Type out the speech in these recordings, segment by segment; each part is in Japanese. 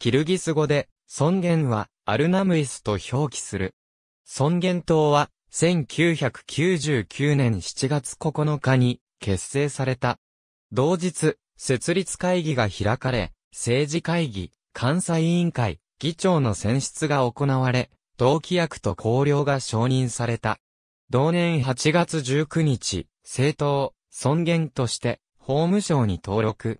キルギス語で、尊厳は、アルナムイスと表記する。尊厳党は、1999年7月9日に、結成された。同日、設立会議が開かれ、政治会議、監査委員会、議長の選出が行われ、同期役と綱領が承認された。同年8月19日、政党、尊厳として、法務省に登録。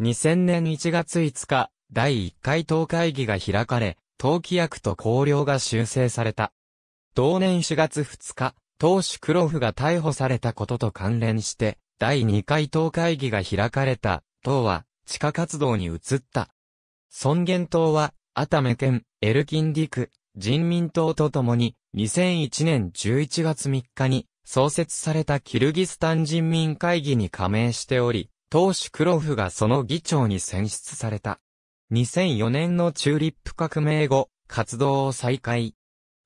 2000年1月5日、第1回党会議が開かれ、党規約と綱領が修正された。同年4月2日、党首クロフが逮捕されたことと関連して、第2回党会議が開かれた、党は、地下活動に移った。尊厳党は、アタメ県、エルキンディク、人民党と共に、2001年11月3日に、創設されたキルギスタン人民会議に加盟しており、党首クロフがその議長に選出された。2004年のチューリップ革命後、活動を再開。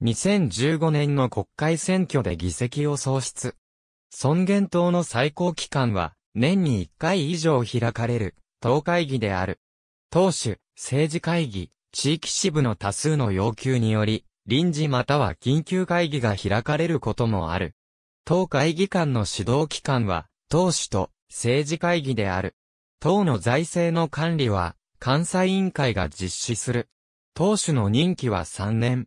2015年の国会選挙で議席を喪失。尊厳党の最高機関は、年に1回以上開かれる、党会議である。党首、政治会議、地域支部の多数の要求により、臨時または緊急会議が開かれることもある。党会議官の指導機関は、党首と政治会議である。党の財政の管理は、監査委員会が実施する。党首の任期は3年。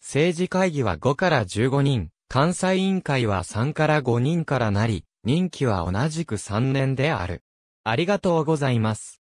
政治会議は5から15人、監査委員会は3から5人からなり、任期は同じく3年である。ありがとうございます。